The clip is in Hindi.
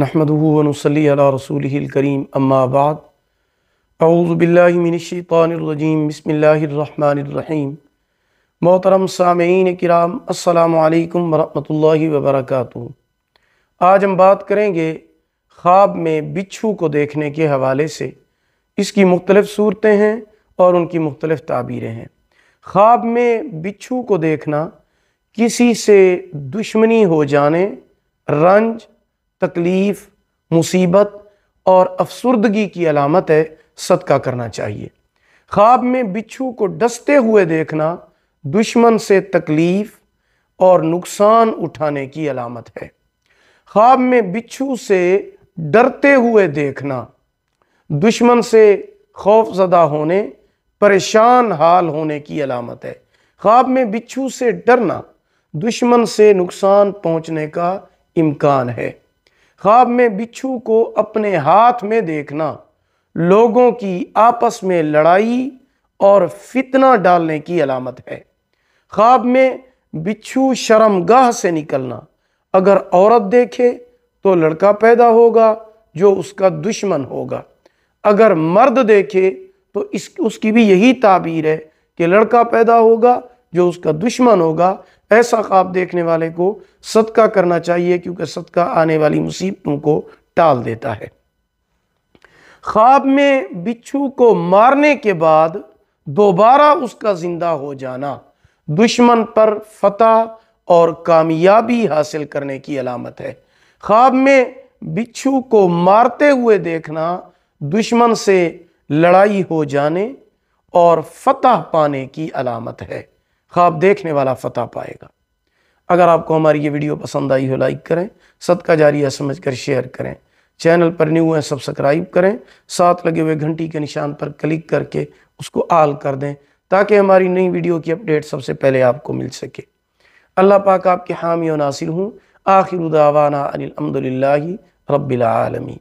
नहमदूनसली रसूलकरीम अम्माबाद अऊज़बिल्लिमिनशानरजीम बसमीम मोहतरम सामीन कराम अल्लाम वरहि वबरक आज हम बात करेंगे ख्वाब में बिच्छू को देखने के हवाले से इसकी मुख्तलिफ़ सूरतें हैं और उनकी मुख्तलिफ़ ताबीरें हैं ख्वाब में बिच्छू को देखना किसी से दुश्मनी हो जाने रंज तकलीफ़ मुसीबत और अफसरदगी की अलामत है सदका करना चाहिए ख्वाब में बिच्छू को डसते हुए देखना दुश्मन से तकलीफ़ और नुकसान उठाने की अलामत है ख्वाब में बिच्छू से डरते हुए देखना दुश्मन से खौफ ज़दा होने परेशान हाल होने की अलामत है ख्वाब में बिच्छू से डरना दुश्मन से नुकसान पहुँचने का इम्कान है ख्वाब में बिच्छू को अपने हाथ में देखना लोगों की आपस में लड़ाई और फितना डालने की अलामत है ख्वाब में बिच्छू शर्मगाह से निकलना अगर औरत देखे तो लड़का पैदा होगा जो उसका दुश्मन होगा अगर मर्द देखे तो इस उसकी भी यही ताबीर है कि लड़का पैदा होगा जो उसका दुश्मन होगा ऐसा ख्वाब देखने वाले को सदका करना चाहिए क्योंकि सदका आने वाली मुसीबतों को टाल देता है ख्वाब में बिच्छू को मारने के बाद दोबारा उसका ज़िंदा हो जाना दुश्मन पर फतह और कामयाबी हासिल करने की अलामत है ख्वाब में बिच्छू को मारते हुए देखना दुश्मन से लड़ाई हो जाने और फतह पाने की अलामत है ख्वाब देखने वाला फ़तह पाएगा अगर आपको हमारी ये वीडियो पसंद आई हो लाइक करें सदका जारिया समझ कर शेयर करें चैनल पर न्यू है सब्सक्राइब करें साथ लगे हुए घंटी के निशान पर क्लिक करके उसको आल कर दें ताकि हमारी नई वीडियो की अपडेट सबसे पहले आपको मिल सके अल्लाह पाक आपके हामी और नासिर हूँ आखिर अनिल अनिलमदिल्ला रबालमी